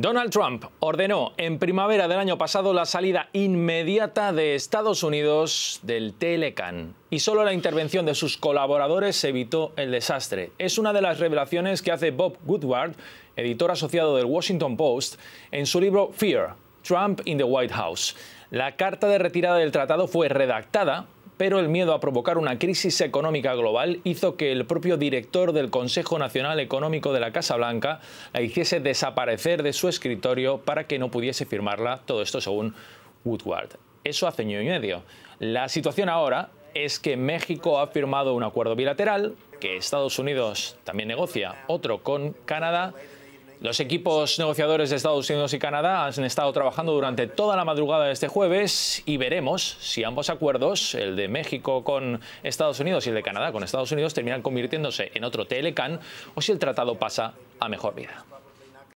Donald Trump ordenó en primavera del año pasado la salida inmediata de Estados Unidos del Telecan y solo la intervención de sus colaboradores evitó el desastre. Es una de las revelaciones que hace Bob Woodward, editor asociado del Washington Post, en su libro Fear, Trump in the White House. La carta de retirada del tratado fue redactada pero el miedo a provocar una crisis económica global hizo que el propio director del Consejo Nacional Económico de la Casa Blanca la hiciese desaparecer de su escritorio para que no pudiese firmarla, todo esto según Woodward. Eso hace año y medio. La situación ahora es que México ha firmado un acuerdo bilateral, que Estados Unidos también negocia otro con Canadá, los equipos negociadores de Estados Unidos y Canadá han estado trabajando durante toda la madrugada de este jueves y veremos si ambos acuerdos, el de México con Estados Unidos y el de Canadá con Estados Unidos, terminan convirtiéndose en otro TLCAN o si el tratado pasa a mejor vida.